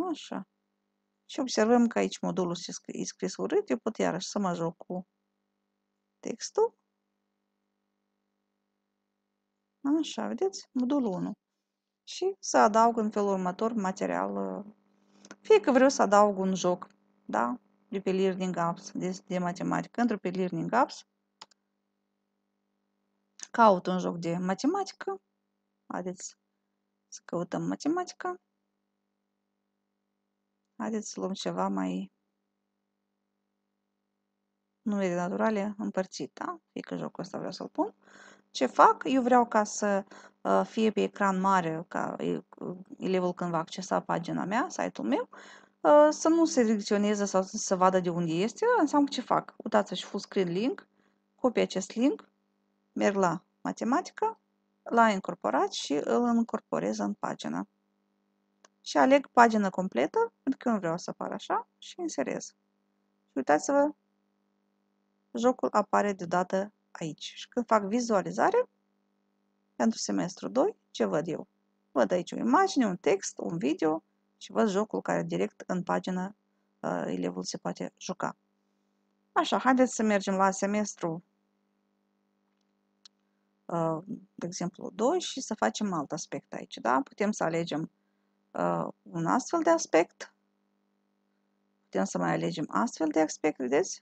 Așa. Și observăm că aici modulul scrie scris urât. Eu pot iarăși să mă joc cu textul. Așa, vedeți? Modul 1. Și să adaug în felul următor material fie că vreau să adaug un joc, da? De pe Learning Apps, de, de matematică. Într-o pe Learning Apps, caut un joc de matematică. Haideți să căutăm matematică. Haideți să luăm ceva mai numere naturale împărțit, da? Fie că jocul ăsta vreau să-l pun. Ce fac? Eu vreau ca să Ă, fie pe ecran mare, ca elevul când va accesa pagina mea, site-ul meu, ă, să nu se selecționeze sau să se vadă de unde este, înseamnă ce fac. Uitați-vă și full screen link, copie acest link, merg la matematică, la incorporat și îl încorporez în pagina. Și aleg pagina completă, pentru că eu nu vreau să apară așa, și inserez. Și uitați-vă, jocul apare deodată aici. Și când fac vizualizare, pentru semestru 2, ce văd eu? Văd aici o imagine, un text, un video și văd jocul care direct în pagină uh, elevul se poate juca. Așa, haideți să mergem la semestru, uh, de exemplu, 2 și să facem alt aspect aici. Da? Putem să alegem uh, un astfel de aspect. Putem să mai alegem astfel de aspect, vedeți?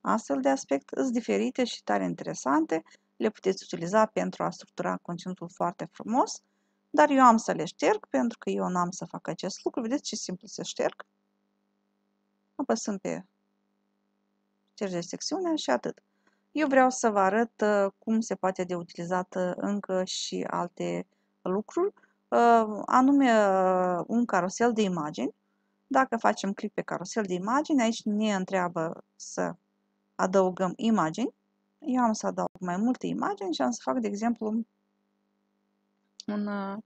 Astfel de aspect sunt diferite și tare interesante le puteți utiliza pentru a structura conținutul foarte frumos, dar eu am să le șterg pentru că eu n-am să fac acest lucru. Vedeți ce simplu se șterg? Apăsăm pe șterge secțiunea și atât. Eu vreau să vă arăt uh, cum se poate de utilizat uh, încă și alte lucruri, uh, anume un carosel de imagini. Dacă facem click pe carosel de imagini, aici ne întreabă să adăugăm imagini eu am să adaug mai multe imagini și am să fac, de exemplu, un uh,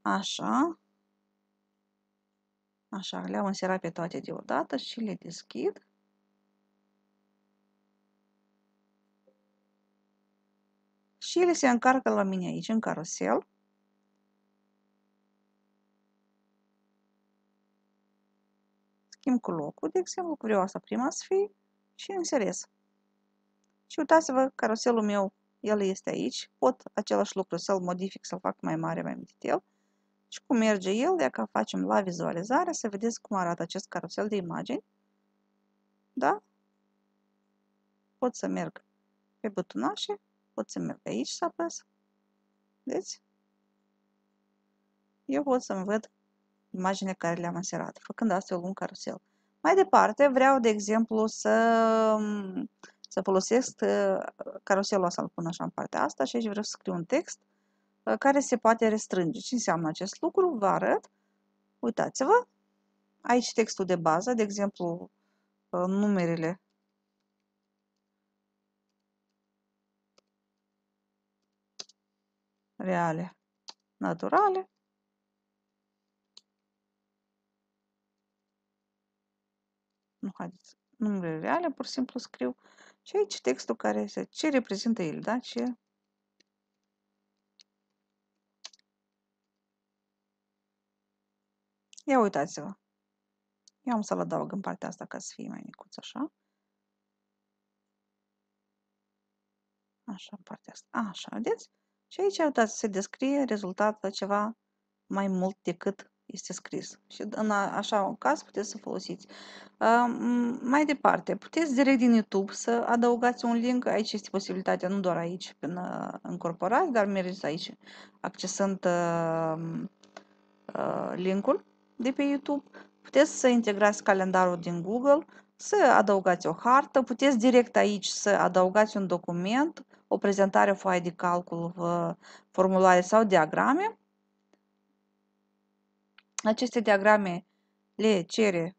așa, așa, le-am înserat pe toate deodată și le deschid. Și ele se încarcă la mine aici, în carusel. Schimb cu locul, de exemplu, vreau asta prima să fie și înseresc. Și uitați-vă, caroselul meu, el este aici, pot același lucru să-l modific, să-l fac mai mare, mai el. Și cum merge el, dacă facem la vizualizare, să vedeți cum arată acest carusel de imagini. Da? Pot să merg pe butonașe, pot să merg aici să apăs. Vedeți? Eu pot să-mi văd imaginea care le-am inserat, făcând astfel un carusel. Mai departe, vreau, de exemplu, să să folosesc uh, caroselul să-l pun așa în partea asta și aici vreau să scriu un text uh, care se poate restrânge. Ce înseamnă acest lucru? Vă arăt. Uitați-vă. Aici textul de bază, de exemplu, uh, numerele reale, naturale. Nu, haideți, numere reale, pur și simplu scriu și aici textul care se ce reprezintă el, da? Ce Ia uitați-vă. Eu am să-l adaug în partea asta ca să fie mai micuț așa. Așa, în partea asta. așa, vedeți? Și aici, uitați, se descrie rezultatul ceva mai mult decât este scris. Și în așa un caz puteți să folosiți. Mai departe, puteți direct din YouTube să adăugați un link. Aici este posibilitatea, nu doar aici, prin încorporați, dar mergeți aici, accesând linkul de pe YouTube. Puteți să integrați calendarul din Google, să adăugați o hartă, puteți direct aici să adăugați un document, o prezentare, o foaie de calcul, formulare sau diagrame aceste diagrame le cere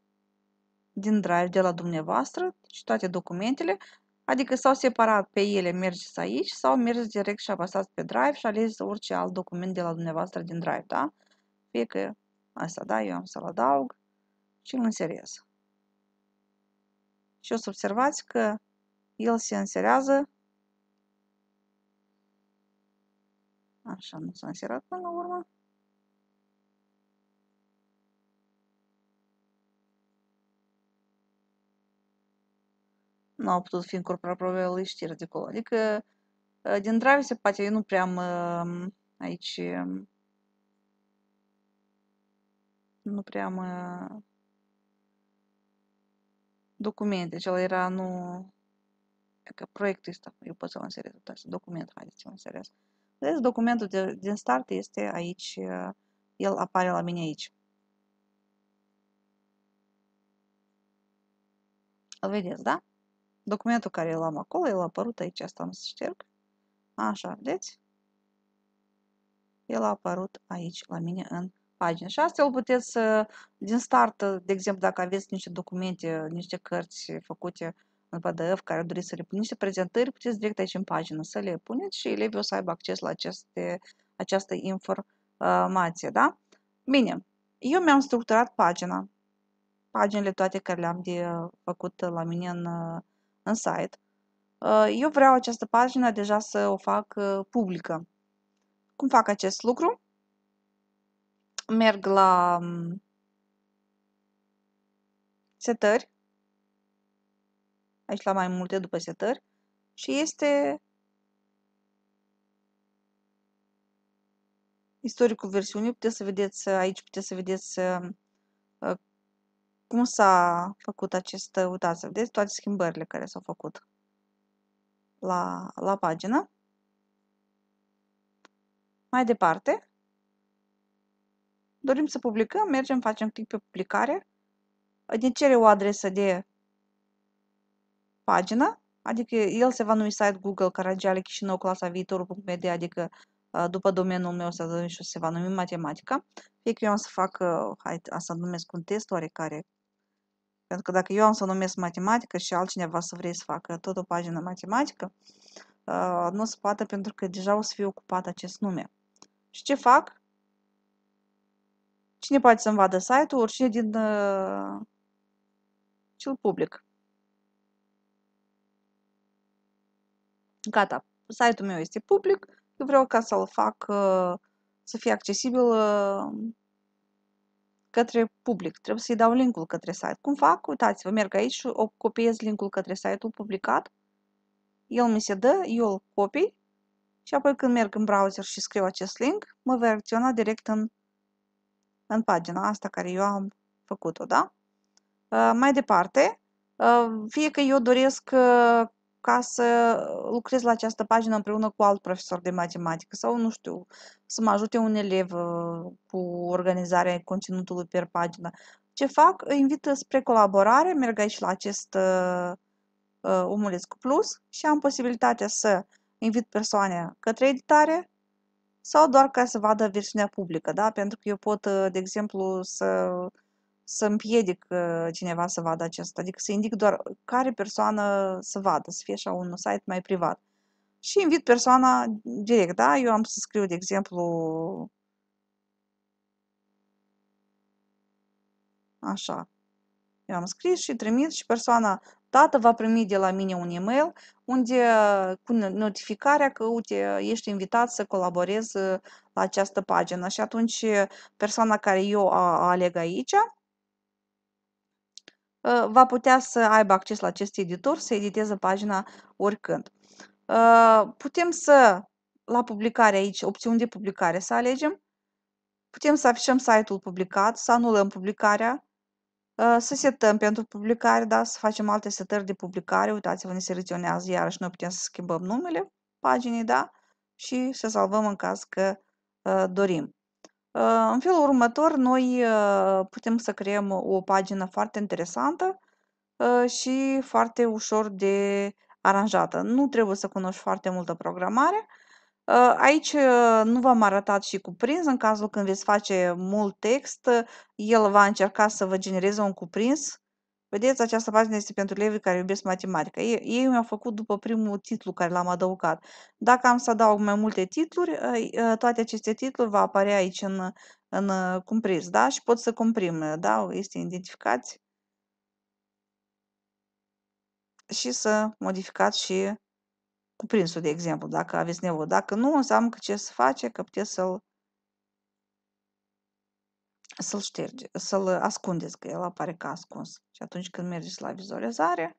din drive de la dumneavoastră și toate documentele, adică sau separat pe ele mergeți aici sau mergeți direct și apăsați pe drive și alegeți orice alt document de la dumneavoastră din drive, da? Fie că asta, da, eu am să-l adaug și îl înserez. Și o să observați că el se înserează Așa, nu s-a înserat până la urmă. nu au putut fi de acolo. Adică, din dragoste, poate eu nu prea am aici nu prea am documente, cel era nu că proiectul ăsta, eu pot să o înserez, document, haideți să l înserez. Vedeți, documentul de, din start este aici, el apare la mine aici. Îl vedeți, da? documentul care l-am acolo, el a apărut aici, asta am să șterg. Așa, vedeți? El a apărut aici la mine în pagină. Și astfel puteți din start, de exemplu, dacă aveți niște documente, niște cărți făcute în PDF care doriți să le puneți, niște prezentări, puteți direct aici în pagină să le puneți și elevii o să aibă acces la aceste, această informație. Da? Bine, eu mi-am structurat pagina, paginile toate care le-am de făcut la mine în în site. Uh, eu vreau această pagină deja să o fac uh, publică. Cum fac acest lucru? Merg la um, setări, aici la mai multe după setări, și este istoricul versiunii, puteți să vedeți aici, puteți să vedeți uh, cum s-a făcut acest, uh, uitați să vedeți toate schimbările care s-au făcut la, la pagină. Mai departe, dorim să publicăm, mergem, facem click pe publicare, ne cere o adresă de pagină, adică el se va numi site Google Caragiale Chișinău clasa viitorul.md, adică uh, după domeniul meu să se va numi matematica. Fie că eu am să fac, uh, hai, să numesc un test oarecare pentru că dacă eu am să numesc matematică și altcineva să vrei să facă tot o pagină matematică, uh, nu se poate pentru că deja o să fie ocupat acest nume. Și ce fac? Cine poate să-mi vadă site-ul? Oricine din uh, cel public. Gata, site-ul meu este public, eu vreau ca să-l fac uh, să fie accesibil uh, către public. Trebuie să-i dau linkul către site. Cum fac? Uitați-vă, merg aici și o copiez linkul către site-ul publicat. El mi se dă, eu îl copii și apoi când merg în browser și scriu acest link, mă va acționa direct în, în pagina asta care eu am făcut-o, da? Uh, mai departe, uh, fie că eu doresc uh, ca să uh, lucrez la această pagină împreună cu alt profesor de matematică sau, nu știu, să mă ajute un elev uh, cu organizarea conținutului per pagină. Ce fac? Îi invit spre colaborare, merg aici la acest uh, uh cu Plus și am posibilitatea să invit persoane către editare sau doar ca să vadă versiunea publică, da? Pentru că eu pot, de exemplu, să să împiedic ă, cineva să vadă acesta, adică să indic doar care persoană să vadă, să fie așa un site mai privat. Și invit persoana direct, da? Eu am să scriu, de exemplu, așa, eu am scris și trimit și persoana dată va primi de la mine un e-mail unde cu notificarea că uite, ești invitat să colaborezi ă, la această pagină și atunci persoana care eu a, aleg aici Э, va putea să aibă acces la acest editor, să editeze pagina oricând. Э, putem să, la publicare aici, opțiuni de publicare să alegem, putem să afișăm site-ul publicat, să anulăm publicarea, э, să setăm pentru publicare, da? să facem alte setări de publicare, uitați-vă, ne selecționează iarăși, noi putem să schimbăm numele paginii, da? și să salvăm în caz că uh, dorim. În э, felul următor, noi э, putem să creăm o pagină foarte interesantă э, și foarte ușor de aranjată. Nu trebuie să cunoști foarte multă programare. Aici nu v-am arătat și cuprins, în cazul când veți face mult text, el va încerca să vă genereze un cuprins Vedeți, această pagină este pentru elevii care iubesc matematica. Ei, ei mi-au făcut după primul titlu care l-am adăugat. Dacă am să adaug mai multe titluri, ă, ă, toate aceste titluri va apărea aici în, în ă, cumpris, da? Și pot să comprim, da? Este identificați și să modificați și cuprinsul, de exemplu, dacă aveți nevoie. Dacă nu, înseamnă că ce să face, că puteți să-l să-l șterge, să-l ascundeți, că el apare ca ascuns. Și atunci când mergeți la vizualizare,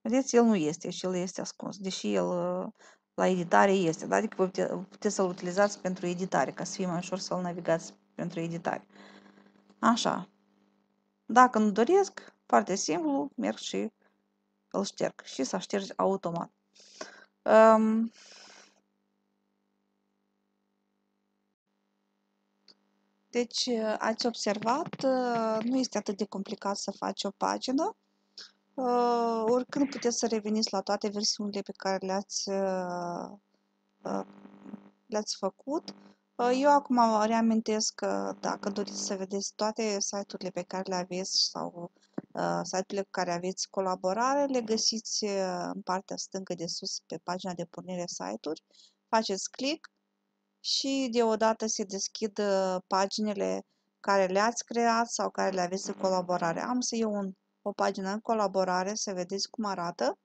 vedeți, el nu este și el este ascuns, deși el uh, la editare este, da? adică puteți, puteți să-l utilizați pentru editare, ca să fie mai ușor să-l navigați pentru editare. Așa. Dacă nu doresc, foarte simplu, merg și îl șterg și să șterge automat. Um, Deci, ă, ați observat, ă, nu este atât de complicat să faci o pagină. Ă, oricând puteți să reveniți la toate versiunile pe care le-ați le-ați făcut. Eu acum reamintesc că dacă doriți să vedeți toate site-urile pe care le aveți sau site-urile cu care aveți colaborare, le găsiți în partea stângă de sus pe pagina de pornire site-uri. Faceți click și deodată se deschid ă, paginile care le-ați creat sau care le aveți în colaborare. Am să iau un, o pagină în colaborare să vedeți cum arată.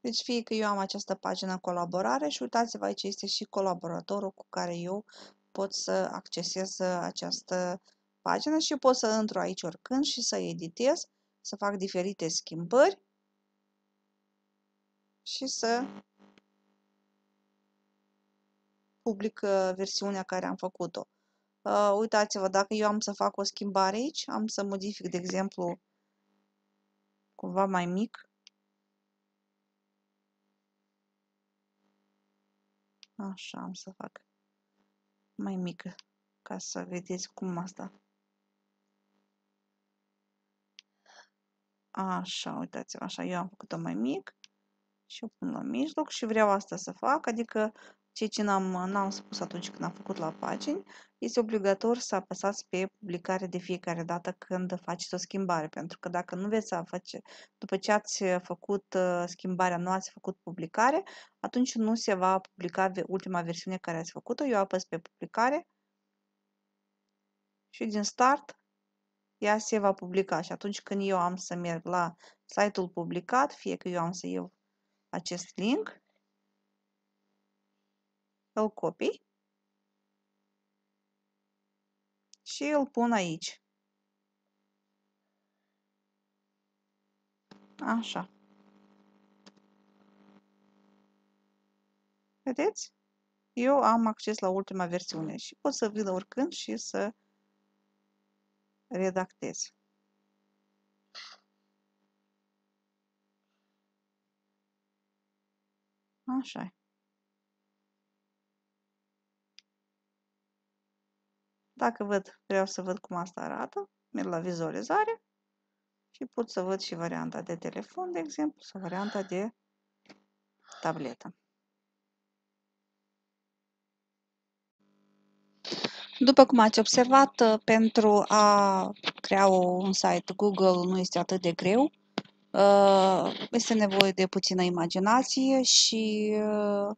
Deci fie că eu am această pagină în colaborare și uitați-vă aici este și colaboratorul cu care eu pot să accesez ă, această pagină și pot să intru aici oricând și să editez, să fac diferite schimbări și să public uh, versiunea care am făcut-o. Uh, uitați-vă, dacă eu am să fac o schimbare aici, am să modific, de exemplu, cumva mai mic. Așa am să fac mai mică, ca să vedeți cum asta. Așa, uitați-vă, așa, eu am făcut-o mai mic și o pun la mijloc și vreau asta să fac, adică ceea ce n-am, n-am spus atunci când am făcut la pagini, este obligator să apăsați pe publicare de fiecare dată când faceți o schimbare, pentru că dacă nu veți să face, după ce ați făcut uh, schimbarea, nu ați făcut publicare, atunci nu se va publica ultima versiune care ați făcut-o. Eu apăs pe publicare și din start ea se va publica și atunci când eu am să merg la site-ul publicat, fie că eu am să eu acest link, îl copii și îl pun aici. Așa. Vedeți? Eu am acces la ultima versiune și pot să vin oricând și să redactez. Așa. Dacă văd, vreau să văd cum asta arată, merg la vizualizare și pot să văd și varianta de telefon, de exemplu, sau varianta de tabletă. După cum ați observat, pentru a crea un site Google nu este atât de greu. Este nevoie de puțină imaginație și uh,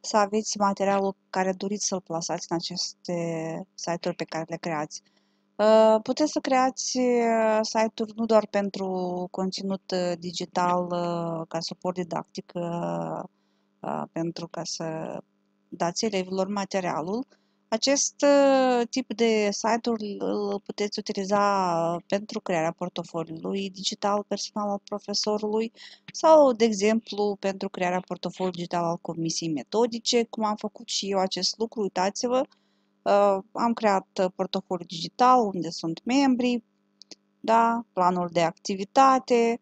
să aveți materialul care doriți să-l plasați în aceste site-uri pe care le creați. Uh, puteți să creați uh, site-uri nu doar pentru conținut digital ca suport didactic, pentru ca să dați elevilor materialul, acest ă, tip de site-uri îl puteți utiliza pentru crearea portofoliului digital personal al profesorului sau, de exemplu, pentru crearea portofoliului digital al comisiei metodice, cum am făcut și eu acest lucru, uitați-vă, ă, am creat portofoliul digital unde sunt membrii, da? planul de activitate,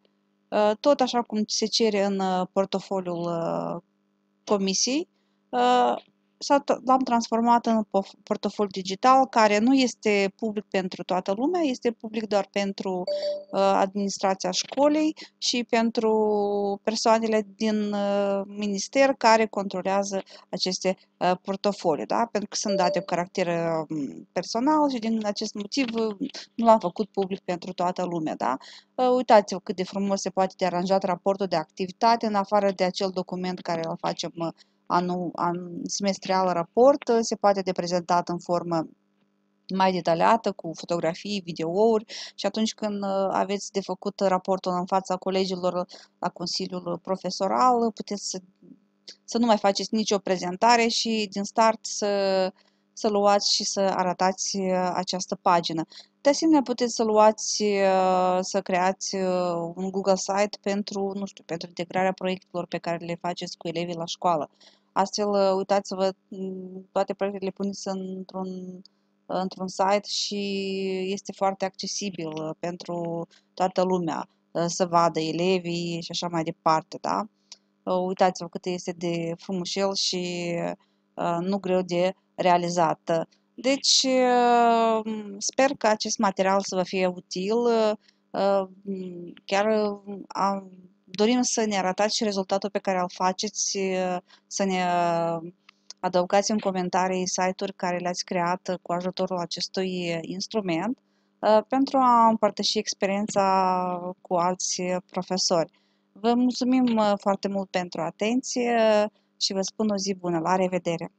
ă, tot așa cum se cere în portofoliul comisiei, l-am transformat în portofoliu digital care nu este public pentru toată lumea, este public doar pentru uh, administrația școlii și pentru persoanele din uh, minister care controlează aceste uh, portofolii, da? pentru că sunt date cu caracter um, personal și din acest motiv nu l-am făcut public pentru toată lumea. Da? Uitați-vă cât de frumos se poate de aranjat raportul de activitate în afară de acel document care îl facem anul, an, semestrial raport uh, se poate de prezentat în formă mai detaliată, cu fotografii, videouri și atunci când uh, aveți de făcut raportul în fața colegilor la Consiliul Profesoral, puteți să, să nu mai faceți nicio prezentare și din start să, să luați și să arătați uh, această pagină. De asemenea, puteți să luați, să creați un Google Site pentru, nu știu, pentru integrarea proiectelor pe care le faceți cu elevii la școală. Astfel, uitați-vă, toate proiectele puneți într-un într-un site și este foarte accesibil pentru toată lumea să vadă elevii și așa mai departe, da? Uitați-vă cât este de frumușel și nu greu de realizat. Deci, sper că acest material să vă fie util. Chiar am dorim să ne arătați și rezultatul pe care îl faceți, să ne uh, adăugați în comentarii site-uri care le-ați creat cu ajutorul acestui instrument uh, pentru a împărtăși experiența cu alți profesori. Vă mulțumim uh, foarte mult pentru atenție și vă spun o zi bună. La revedere!